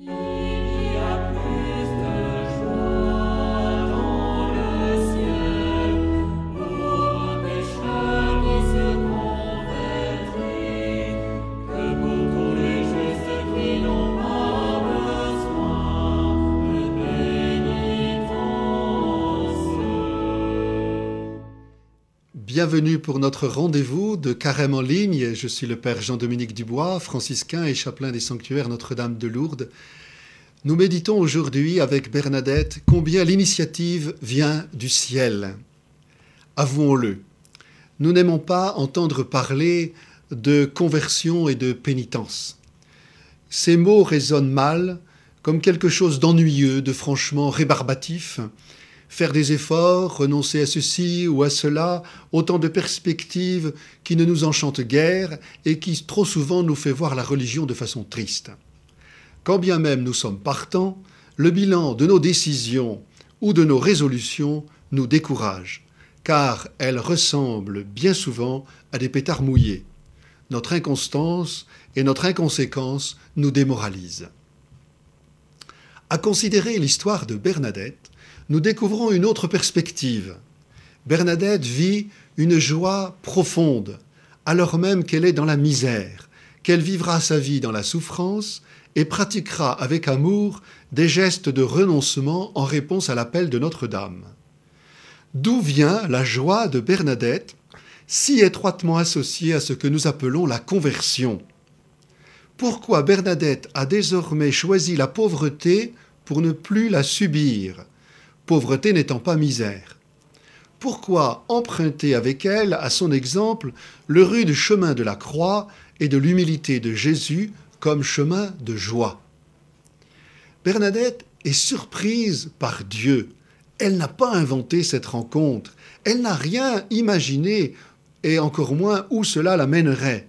Yeah. Bienvenue pour notre rendez-vous de Carême en ligne. Je suis le Père Jean-Dominique Dubois, franciscain et chapelain des sanctuaires Notre-Dame de Lourdes. Nous méditons aujourd'hui avec Bernadette combien l'initiative vient du ciel. Avouons-le, nous n'aimons pas entendre parler de conversion et de pénitence. Ces mots résonnent mal, comme quelque chose d'ennuyeux, de franchement rébarbatif, faire des efforts, renoncer à ceci ou à cela, autant de perspectives qui ne nous enchantent guère et qui trop souvent nous fait voir la religion de façon triste. Quand bien même nous sommes partants, le bilan de nos décisions ou de nos résolutions nous décourage, car elles ressemblent bien souvent à des pétards mouillés. Notre inconstance et notre inconséquence nous démoralisent. À considérer l'histoire de Bernadette, nous découvrons une autre perspective. Bernadette vit une joie profonde, alors même qu'elle est dans la misère, qu'elle vivra sa vie dans la souffrance et pratiquera avec amour des gestes de renoncement en réponse à l'appel de Notre-Dame. D'où vient la joie de Bernadette, si étroitement associée à ce que nous appelons la conversion Pourquoi Bernadette a désormais choisi la pauvreté pour ne plus la subir pauvreté n'étant pas misère. Pourquoi emprunter avec elle, à son exemple, le rude chemin de la croix et de l'humilité de Jésus comme chemin de joie Bernadette est surprise par Dieu. Elle n'a pas inventé cette rencontre, elle n'a rien imaginé, et encore moins où cela la mènerait.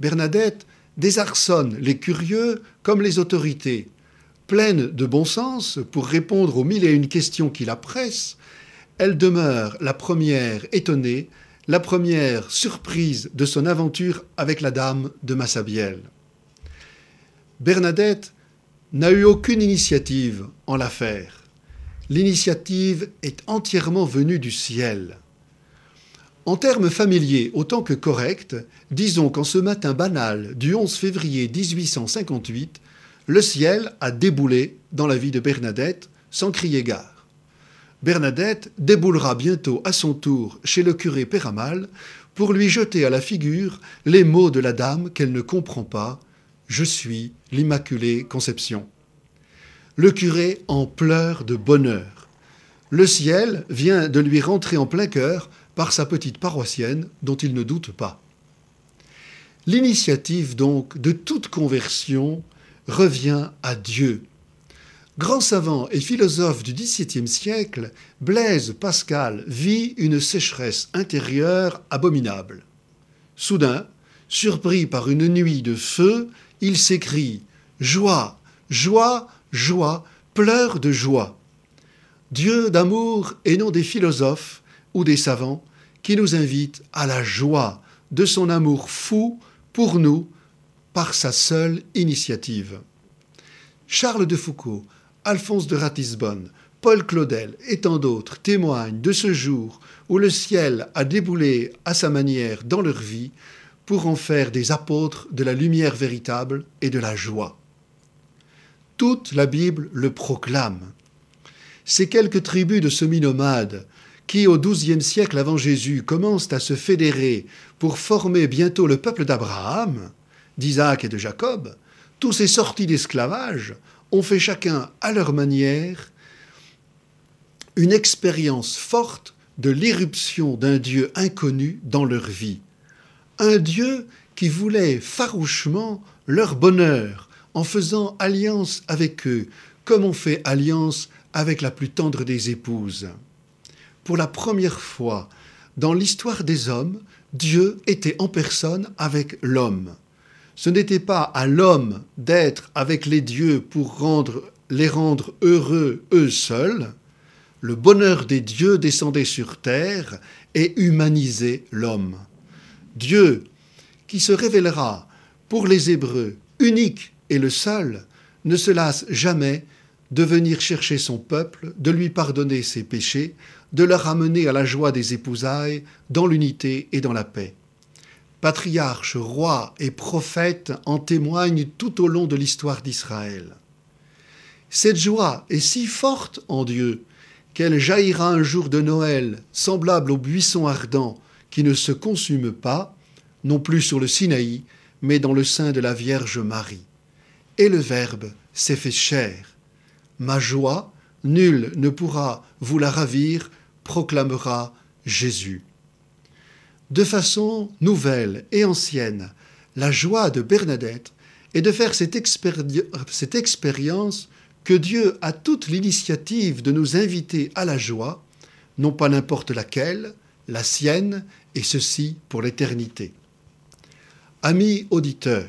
Bernadette désarçonne les curieux comme les autorités, pleine de bon sens pour répondre aux mille et une questions qui la pressent, elle demeure la première étonnée, la première surprise de son aventure avec la dame de Massabielle. Bernadette n'a eu aucune initiative en l'affaire. L'initiative est entièrement venue du ciel. En termes familiers autant que corrects, disons qu'en ce matin banal du 11 février 1858, le ciel a déboulé dans la vie de Bernadette sans crier gare. Bernadette déboulera bientôt à son tour chez le curé Péramal pour lui jeter à la figure les mots de la dame qu'elle ne comprend pas Je suis l'Immaculée Conception. Le curé en pleure de bonheur. Le ciel vient de lui rentrer en plein cœur par sa petite paroissienne dont il ne doute pas. L'initiative donc de toute conversion revient à Dieu. Grand savant et philosophe du XVIIe siècle, Blaise Pascal vit une sécheresse intérieure abominable. Soudain, surpris par une nuit de feu, il s'écrie Joie, joie, joie, pleure de joie. Dieu d'amour et non des philosophes ou des savants, qui nous invitent à la joie de son amour fou pour nous par sa seule initiative. Charles de Foucault, Alphonse de Ratisbonne, Paul Claudel et tant d'autres témoignent de ce jour où le ciel a déboulé à sa manière dans leur vie pour en faire des apôtres de la lumière véritable et de la joie. Toute la Bible le proclame. Ces quelques tribus de semi-nomades qui, au XIIe siècle avant Jésus, commencent à se fédérer pour former bientôt le peuple d'Abraham, d'Isaac et de Jacob, tous ces sortis d'esclavage ont fait chacun à leur manière une expérience forte de l'irruption d'un Dieu inconnu dans leur vie. Un Dieu qui voulait farouchement leur bonheur en faisant alliance avec eux, comme on fait alliance avec la plus tendre des épouses. Pour la première fois dans l'histoire des hommes, Dieu était en personne avec l'homme. Ce n'était pas à l'homme d'être avec les dieux pour les rendre heureux eux seuls. Le bonheur des dieux descendait sur terre et humanisait l'homme. Dieu, qui se révélera pour les Hébreux unique et le seul, ne se lasse jamais de venir chercher son peuple, de lui pardonner ses péchés, de le ramener à la joie des épousailles, dans l'unité et dans la paix. Patriarches, rois et prophètes en témoignent tout au long de l'histoire d'Israël. Cette joie est si forte en Dieu qu'elle jaillira un jour de Noël, semblable au buisson ardent qui ne se consume pas, non plus sur le Sinaï, mais dans le sein de la Vierge Marie. Et le Verbe s'est fait chair. Ma joie, nul ne pourra vous la ravir, proclamera Jésus de façon nouvelle et ancienne la joie de Bernadette est de faire cette, cette expérience que Dieu a toute l'initiative de nous inviter à la joie, non pas n'importe laquelle, la sienne, et ceci pour l'éternité. Amis auditeurs,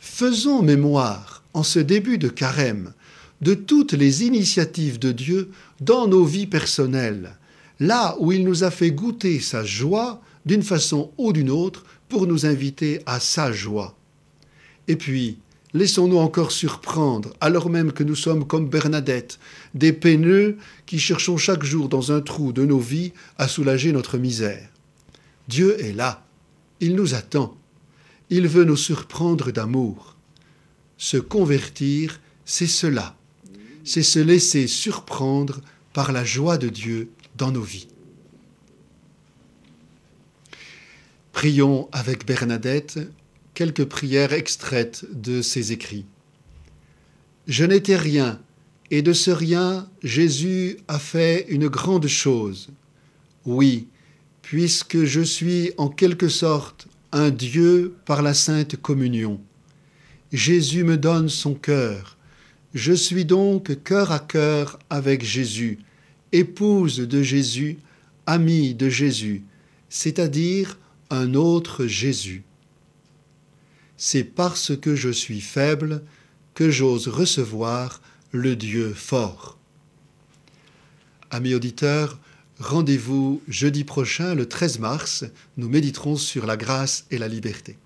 faisons mémoire en ce début de carême de toutes les initiatives de Dieu dans nos vies personnelles, là où il nous a fait goûter sa joie d'une façon ou d'une autre pour nous inviter à sa joie. Et puis, laissons-nous encore surprendre, alors même que nous sommes comme Bernadette, des peineux qui cherchons chaque jour dans un trou de nos vies à soulager notre misère. Dieu est là, il nous attend, il veut nous surprendre d'amour. Se convertir, c'est cela, c'est se laisser surprendre par la joie de Dieu dans nos vies. Prions avec Bernadette quelques prières extraites de ses écrits. Je n'étais rien, et de ce rien Jésus a fait une grande chose. Oui, puisque je suis en quelque sorte un Dieu par la sainte communion. Jésus me donne son cœur. Je suis donc cœur à cœur avec Jésus, épouse de Jésus, amie de Jésus, c'est-à-dire un autre Jésus. C'est parce que je suis faible que j'ose recevoir le Dieu fort. Amis auditeurs, rendez-vous jeudi prochain, le 13 mars, nous méditerons sur la grâce et la liberté.